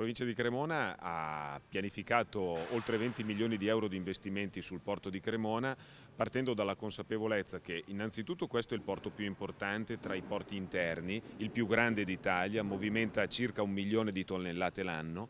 provincia di Cremona ha pianificato oltre 20 milioni di euro di investimenti sul porto di Cremona partendo dalla consapevolezza che innanzitutto questo è il porto più importante tra i porti interni, il più grande d'Italia, movimenta circa un milione di tonnellate l'anno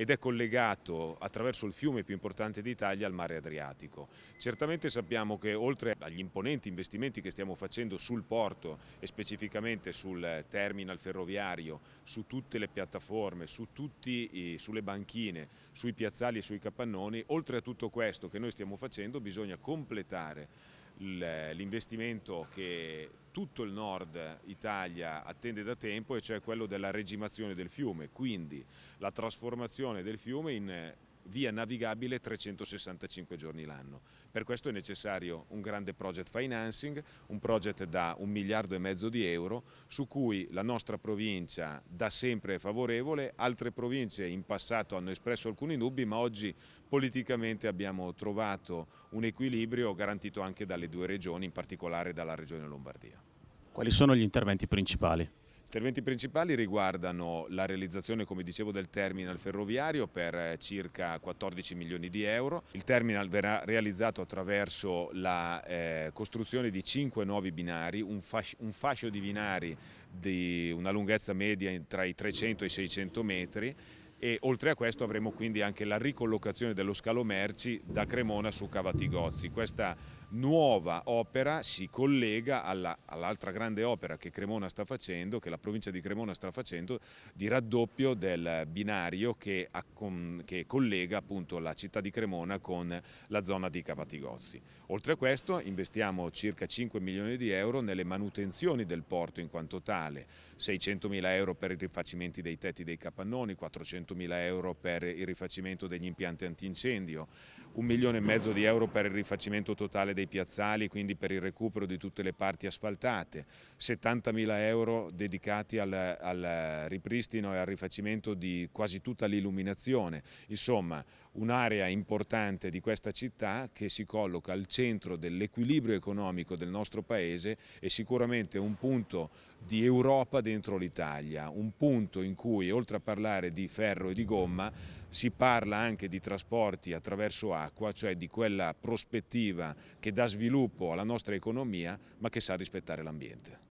ed è collegato attraverso il fiume più importante d'Italia al mare Adriatico. Certamente sappiamo che oltre agli imponenti investimenti che stiamo facendo sul porto e specificamente sul terminal ferroviario, su tutte le piattaforme, su tutti, sulle banchine, sui piazzali e sui capannoni, oltre a tutto questo che noi stiamo facendo bisogna completare l'investimento che tutto il nord Italia attende da tempo e cioè quello della regimazione del fiume, quindi la trasformazione del fiume in via navigabile 365 giorni l'anno. Per questo è necessario un grande project financing, un project da un miliardo e mezzo di euro su cui la nostra provincia da sempre è favorevole, altre province in passato hanno espresso alcuni dubbi ma oggi politicamente abbiamo trovato un equilibrio garantito anche dalle due regioni, in particolare dalla regione Lombardia. Quali sono gli interventi principali? interventi principali riguardano la realizzazione, come dicevo, del terminal ferroviario per eh, circa 14 milioni di euro. Il terminal verrà realizzato attraverso la eh, costruzione di 5 nuovi binari, un fascio, un fascio di binari di una lunghezza media tra i 300 e i 600 metri e oltre a questo avremo quindi anche la ricollocazione dello scalo merci da Cremona su Cavatigozzi. Questa nuova opera si collega all'altra all grande opera che Cremona sta facendo, che la provincia di Cremona sta facendo, di raddoppio del binario che, che collega appunto la città di Cremona con la zona di Cavatigozzi. Oltre a questo investiamo circa 5 milioni di euro nelle manutenzioni del porto in quanto tale, 600 mila euro per i rifacimenti dei tetti dei capannoni, 400 400.000 euro per il rifacimento degli impianti antincendio, un milione e mezzo di euro per il rifacimento totale dei piazzali, quindi per il recupero di tutte le parti asfaltate, 70 mila euro dedicati al, al ripristino e al rifacimento di quasi tutta l'illuminazione, insomma un'area importante di questa città che si colloca al centro dell'equilibrio economico del nostro paese e sicuramente un punto di Europa dentro l'Italia, un punto in cui oltre a parlare di ferro e di gomma si parla anche di trasporti attraverso aria, acqua, cioè di quella prospettiva che dà sviluppo alla nostra economia ma che sa rispettare l'ambiente.